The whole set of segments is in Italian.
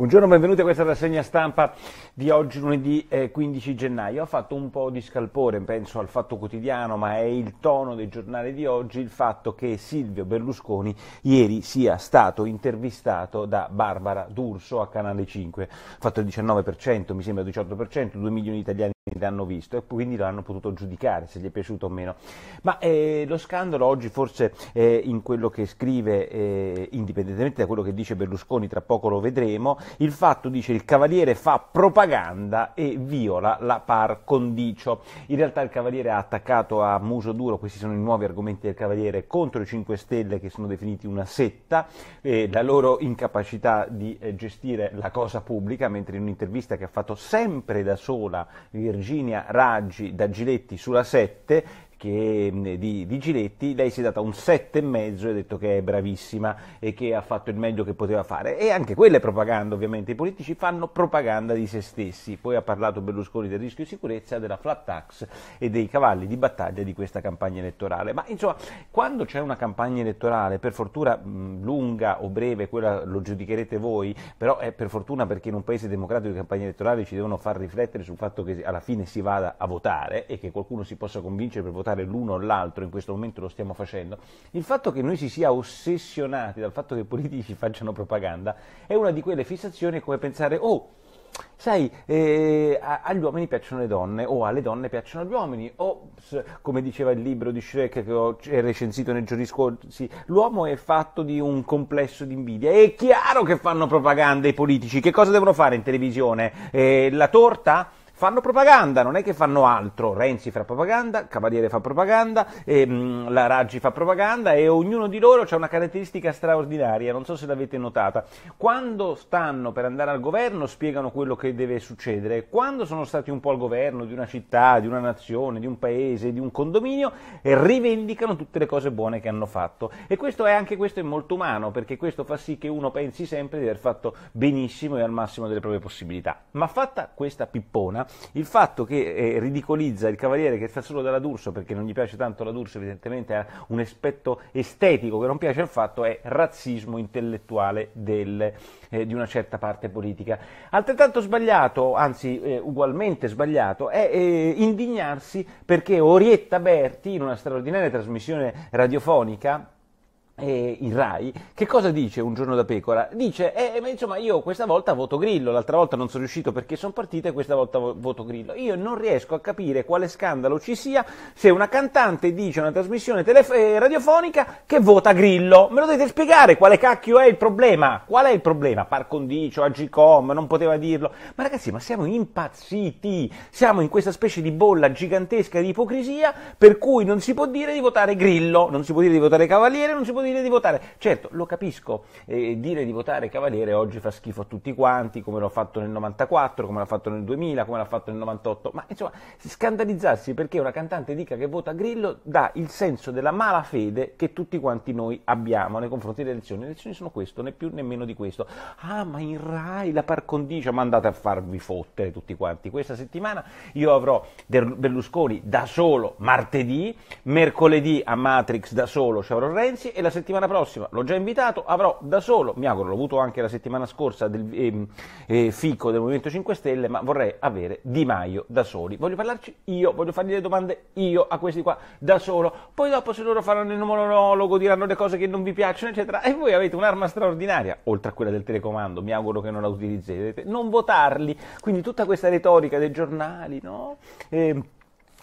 Buongiorno, benvenuti a questa rassegna stampa di oggi lunedì 15 eh, gennaio. Ha fatto un po' di scalpore, penso al fatto quotidiano, ma è il tono del giornale di oggi il fatto che Silvio Berlusconi ieri sia stato intervistato da Barbara D'Urso a Canale 5. Ha fatto il 19%, mi sembra il 18%, 2 milioni di italiani l'hanno visto e quindi l'hanno potuto giudicare se gli è piaciuto o meno. Ma eh, lo scandalo oggi forse eh, in quello che scrive, eh, indipendentemente da quello che dice Berlusconi, tra poco lo vedremo, il fatto dice il Cavaliere fa propaganda e viola la par condicio. In realtà il Cavaliere ha attaccato a muso duro, questi sono i nuovi argomenti del Cavaliere, contro i 5 Stelle che sono definiti una setta, eh, la loro incapacità di eh, gestire la cosa pubblica, mentre in un'intervista che ha fatto sempre da sola il Virginia Raggi da Giletti sulla 7 che, di, di, Giletti, lei si è data un 7,5 e ha detto che è bravissima e che ha fatto il meglio che poteva fare. E anche quella è propaganda, ovviamente. I politici fanno propaganda di se stessi. Poi ha parlato Berlusconi del rischio di sicurezza, della flat tax e dei cavalli di battaglia di questa campagna elettorale. Ma insomma, quando c'è una campagna elettorale, per fortuna lunga o breve, quella lo giudicherete voi, però è per fortuna perché in un paese democratico le campagne elettorali ci devono far riflettere sul fatto che alla fine si vada a votare e che qualcuno si possa convincere per votare supportare l'uno o l'altro, in questo momento lo stiamo facendo, il fatto che noi si sia ossessionati dal fatto che i politici facciano propaganda è una di quelle fissazioni come pensare, oh, sai, eh, agli uomini piacciono le donne, o alle donne piacciono gli uomini, o come diceva il libro di Shrek che ho recensito nei giorni scorsi, l'uomo è fatto di un complesso di invidia. È chiaro che fanno propaganda i politici, che cosa devono fare in televisione? Eh, la torta? fanno propaganda, non è che fanno altro. Renzi fa propaganda, Cavaliere fa propaganda, e, ehm, mh, la Raggi fa propaganda e ognuno di loro ha una caratteristica straordinaria, non so se l'avete notata. Quando stanno per andare al governo spiegano quello che deve succedere, quando sono stati un po' al governo di una città, di una nazione, di un paese, di un condominio, eh, rivendicano tutte le cose buone che hanno fatto. E questo è anche questo è molto umano, perché questo fa sì che uno pensi sempre di aver fatto benissimo e al massimo delle proprie possibilità. Ma fatta questa pippona, il fatto che eh, ridicolizza il cavaliere che sta solo dalla D'Urso perché non gli piace tanto la D'Urso, evidentemente ha un aspetto estetico che non piace al fatto, è razzismo intellettuale del, eh, di una certa parte politica. Altrettanto sbagliato, anzi eh, ugualmente sbagliato, è eh, indignarsi perché Orietta Berti, in una straordinaria trasmissione radiofonica, eh, il RAI, che cosa dice un giorno da pecora? Dice, eh, insomma, io questa volta voto Grillo, l'altra volta non sono riuscito perché sono partito e questa volta voto Grillo. Io non riesco a capire quale scandalo ci sia se una cantante dice a una trasmissione telef- eh, radiofonica che vota Grillo. Me lo dovete spiegare quale cacchio è il problema? Qual è il problema? Par condicio, Agicom, non poteva dirlo. Ma ragazzi, ma siamo impazziti, siamo in questa specie di bolla gigantesca di ipocrisia per cui non si può dire di votare Grillo, non si può dire di votare Cavaliere, non si può dire capire di votare. Certo, lo capisco, eh, dire di votare Cavaliere oggi fa schifo a tutti quanti, come l'ho fatto nel 94, come l'ha fatto nel 2000, come l'ha fatto nel 98, ma insomma, scandalizzarsi perché una cantante dica che vota Grillo dà il senso della malafede che tutti quanti noi abbiamo nei confronti delle elezioni. Le elezioni sono questo, né più né meno di questo. Ah, ma in Rai la par condicio, ma andate a farvi fottere tutti quanti. Questa settimana io avrò Berlusconi da solo martedì, mercoledì a Matrix da solo ci avrò Renzi e la settimana settimana prossima l'ho già invitato, avrò da solo, mi auguro, l'ho avuto anche la settimana scorsa, del, eh, eh, Fico del Movimento 5 Stelle, ma vorrei avere Di Maio da soli. Voglio parlarci io, voglio fargli le domande io a questi qua da solo. Poi dopo se loro faranno il monologo, diranno le cose che non vi piacciono, eccetera. E voi avete un'arma straordinaria, oltre a quella del telecomando, mi auguro che non la utilizzerete. Non votarli. Quindi tutta questa retorica dei giornali, no? Eh,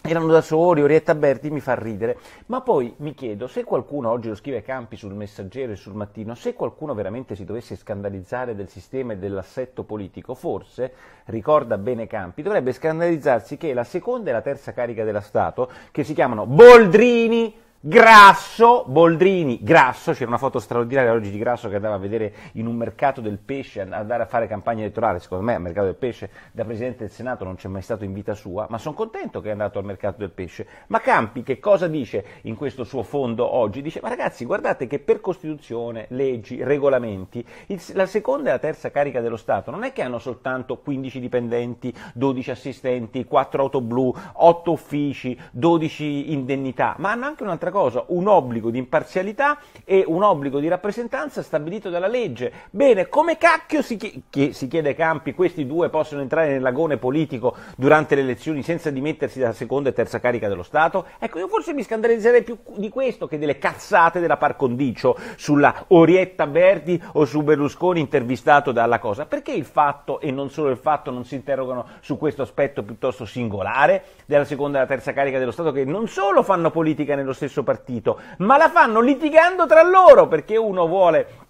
erano da soli, Orietta Berti mi fa ridere, ma poi mi chiedo se qualcuno, oggi lo scrive Campi sul messaggero e sul mattino, se qualcuno veramente si dovesse scandalizzare del sistema e dell'assetto politico, forse, ricorda bene Campi, dovrebbe scandalizzarsi che la seconda e la terza carica della Stato, che si chiamano Boldrini, Grasso, Boldrini, Grasso, c'era una foto straordinaria oggi di Grasso che andava a vedere in un mercato del pesce, andare a fare campagna elettorale, secondo me al mercato del pesce da Presidente del Senato non c'è mai stato in vita sua, ma sono contento che è andato al mercato del pesce. Ma Campi che cosa dice in questo suo fondo oggi? Dice ma ragazzi guardate che per Costituzione, leggi, regolamenti, il, la seconda e la terza carica dello Stato non è che hanno soltanto 15 dipendenti, 12 assistenti, 4 auto blu, 8 uffici, 12 indennità, ma hanno anche un'altra cosa cosa? Un obbligo di imparzialità e un obbligo di rappresentanza stabilito dalla legge. Bene, come cacchio si, chiede, si chiede Campi, questi due possono entrare nell'agone politico durante le elezioni senza dimettersi dalla seconda e terza carica dello Stato? Ecco, io forse mi scandalizzerei più di questo che delle cazzate della par condicio sulla Orietta Verdi o su Berlusconi intervistato dalla cosa. Perché il fatto e non solo il fatto non si interrogano su questo aspetto piuttosto singolare della seconda e della terza carica dello Stato che non solo fanno politica nello stesso stesso partito, ma la fanno litigando tra loro perché uno vuole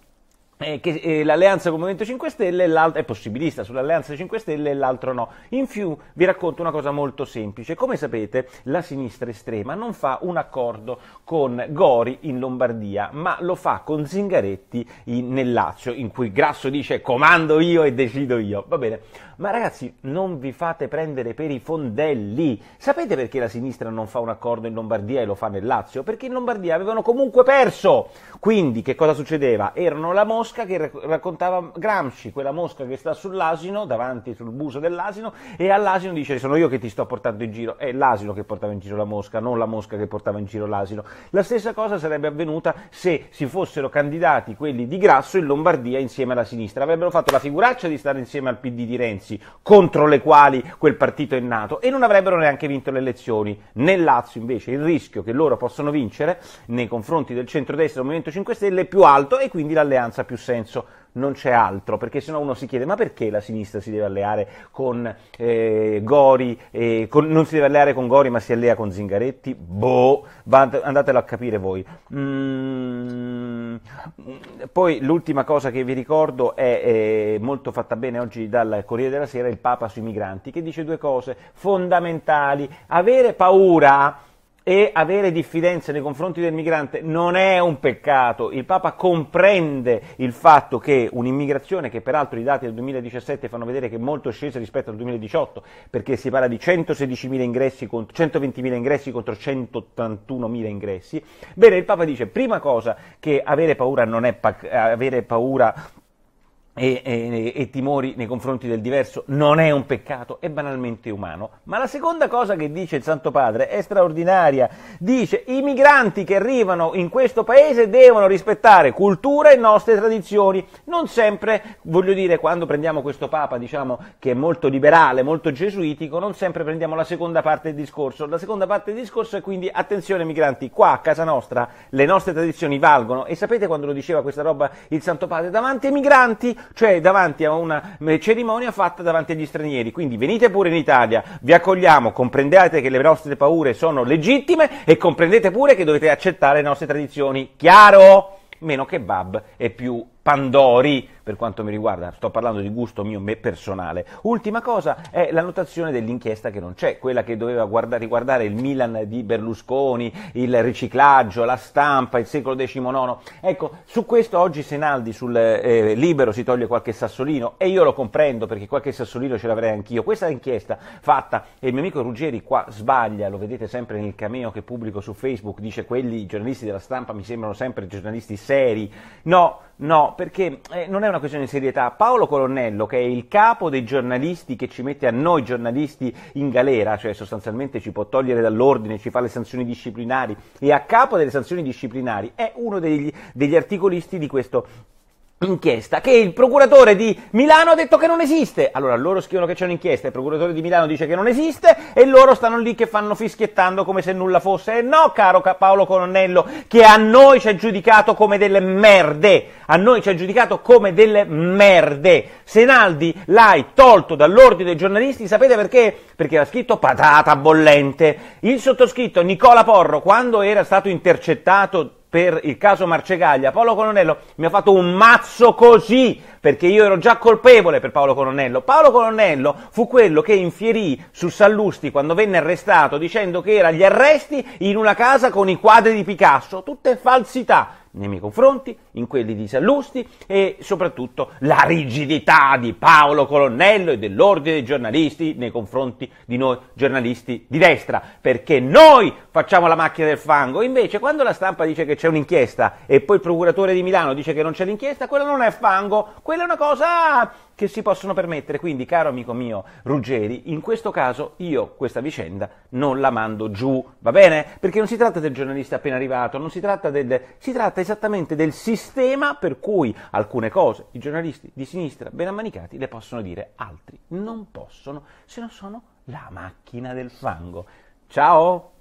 eh, che eh, l'alleanza con il Movimento 5 Stelle è possibilista sull'alleanza 5 Stelle e l'altro no. In più vi racconto una cosa molto semplice. Come sapete la sinistra estrema non fa un accordo con Gori in Lombardia, ma lo fa con Zingaretti in, nel Lazio, in cui Grasso dice comando io e decido io. Va bene. Ma ragazzi, non vi fate prendere per i fondelli. Sapete perché la sinistra non fa un accordo in Lombardia e lo fa nel Lazio? Perché in Lombardia avevano comunque perso. Quindi che cosa succedeva? Erano la mossa mosca che raccontava Gramsci, quella mosca che sta sull'asino, davanti sul buso dell'asino, e all'asino dice sono io che ti sto portando in giro, è l'asino che portava in giro la mosca, non la mosca che portava in giro l'asino. La stessa cosa sarebbe avvenuta se si fossero candidati quelli di Grasso in Lombardia insieme alla sinistra, avrebbero fatto la figuraccia di stare insieme al PD di Renzi, contro le quali quel partito è nato, e non avrebbero neanche vinto le elezioni. Nel Lazio invece il rischio che loro possono vincere nei confronti del centrodestra e del Movimento 5 Stelle è più alto e quindi l'alleanza più senso, non c'è altro, perché sennò uno si chiede ma perché la sinistra si deve alleare con eh, Gori, eh, con, non si deve alleare con Gori ma si allea con Zingaretti? Boh, andatelo a capire voi. Mm, poi l'ultima cosa che vi ricordo è eh, molto fatta bene oggi dal Corriere della Sera, il Papa sui migranti, che dice due cose fondamentali, avere paura e avere diffidenze nei confronti del migrante non è un peccato. Il Papa comprende il fatto che un'immigrazione, che peraltro i dati del 2017 fanno vedere che è molto scesa rispetto al 2018, perché si parla di 116.000 ingressi contro, 120.000 ingressi contro 181.000 ingressi, bene, il Papa dice prima cosa che avere paura, non è, avere paura e, e, e, timori nei confronti del diverso non è un peccato, è banalmente umano. Ma la seconda cosa che dice il Santo Padre è straordinaria. Dice i migranti che arrivano in questo paese devono rispettare cultura e nostre tradizioni. Non sempre, voglio dire, quando prendiamo questo Papa, diciamo, che è molto liberale, molto gesuitico, non sempre prendiamo la seconda parte del discorso. La seconda parte del discorso è quindi attenzione migranti, qua a casa nostra le nostre tradizioni valgono e sapete quando lo diceva questa roba il Santo Padre? Davanti ai migranti cioè davanti a una cerimonia fatta davanti agli stranieri. Quindi venite pure in Italia, vi accogliamo, comprendete che le nostre paure sono legittime e comprendete pure che dovete accettare le nostre tradizioni. Chiaro? Meno che Bab è più Pandori, per quanto mi riguarda, sto parlando di gusto mio me personale. Ultima cosa è la notazione dell'inchiesta che non c'è, quella che doveva guarda, riguardare il Milan di Berlusconi, il riciclaggio, la stampa, il secolo XIX. Ecco, su questo oggi Senaldi sul eh, libero si toglie qualche sassolino e io lo comprendo perché qualche sassolino ce l'avrei anch'io. Questa inchiesta fatta, e il mio amico Ruggeri qua sbaglia, lo vedete sempre nel cameo che pubblico su Facebook, dice quelli, i giornalisti della stampa mi sembrano sempre giornalisti seri. No, no, perché eh, non è una questione di serietà. Paolo Colonnello, che è il capo dei giornalisti che ci mette a noi giornalisti in galera, cioè sostanzialmente ci può togliere dall'ordine, ci fa le sanzioni disciplinari, e a capo delle sanzioni disciplinari è uno degli, degli articolisti di questo inchiesta che il procuratore di Milano ha detto che non esiste. Allora loro scrivono che c'è un'inchiesta, il procuratore di Milano dice che non esiste e loro stanno lì che fanno fischiettando come se nulla fosse. E eh no, caro Paolo Colonnello, che a noi ci ha giudicato come delle merde. A noi ci ha giudicato come delle merde. Senaldi l'hai tolto dall'ordine dei giornalisti, sapete perché? Perché era scritto patata bollente. Il sottoscritto Nicola Porro, quando era stato intercettato per il caso Marcegaglia, Paolo Colonnello mi ha fatto un mazzo così perché io ero già colpevole per Paolo Colonnello. Paolo Colonnello fu quello che infierì su Sallusti quando venne arrestato dicendo che era agli arresti in una casa con i quadri di Picasso, tutte falsità nei miei confronti, in quelli di Sallusti e soprattutto la rigidità di Paolo Colonnello e dell'ordine dei giornalisti nei confronti di noi giornalisti di destra, perché noi facciamo la macchina del fango, invece quando la stampa dice che c'è un'inchiesta e poi il procuratore di Milano dice che non c'è l'inchiesta, quello non è fango, quella è una cosa che si possono permettere. Quindi, caro amico mio Ruggeri, in questo caso io questa vicenda non la mando giù, va bene? Perché non si tratta del giornalista appena arrivato, non si tratta del... si tratta esattamente del sistema per cui alcune cose i giornalisti di sinistra ben ammanicati le possono dire, altri non possono, se non sono la macchina del fango. Ciao!